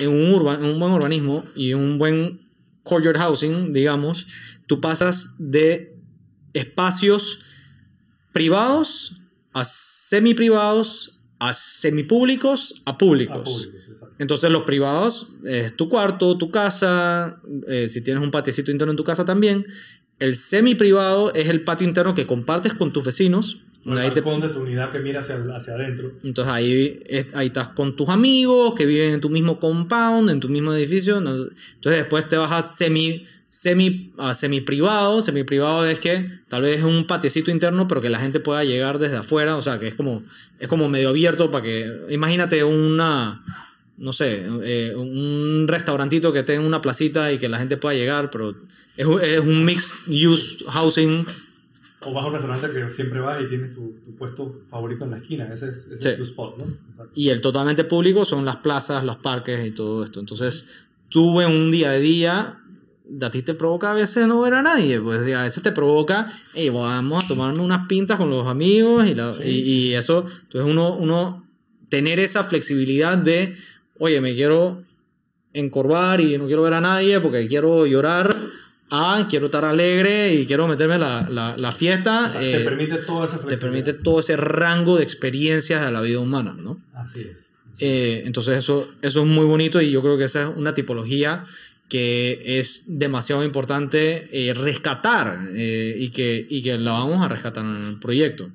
en un, buen urbanismo y un buen courtyard housing, digamos, tú pasas de espacios privados a semi-privados a semipúblicos a públicos. A públicos Entonces los privados es tu cuarto, tu casa, eh, si tienes un patecito interno en tu casa también, el semi privado es el patio interno que compartes con tus vecinos. ahí de tu unidad que mira hacia, adentro. Entonces ahí, ahí estás con tus amigos que viven en tu mismo compound, en tu mismo edificio. Entonces después te vas a semi semi, semi privado. Semi privado es que tal vez es un patiecito interno, pero que la gente pueda llegar desde afuera. O sea, que es como, es como medio abierto para que. Imagínate una, no sé, eh, un restaurantito que tenga una placita y que la gente pueda llegar, pero es, es un mixed use housing. O vas a un restaurante que siempre vas y tienes tu, puesto favorito en la esquina, ese es, tu spot, ¿no? Y el totalmente público son las plazas, los parques y todo esto. Entonces, tuve un día de día a ti te provoca a veces no ver a nadie, pues a veces te provoca, y vamos a tomarme unas pintas con los amigos y, eso, entonces uno, uno tener esa flexibilidad de, oye, me quiero encorvar y no quiero ver a nadie porque quiero llorar. Ah, quiero estar alegre y quiero meterme la, la, fiesta. te eh, permite Te permite todo ese rango de experiencias de la vida humana, ¿no? Así es. Eh, entonces eso, eso es muy bonito y yo creo que esa es una tipología que es demasiado importante eh, rescatar y, que, y que la vamos a rescatar en el proyecto.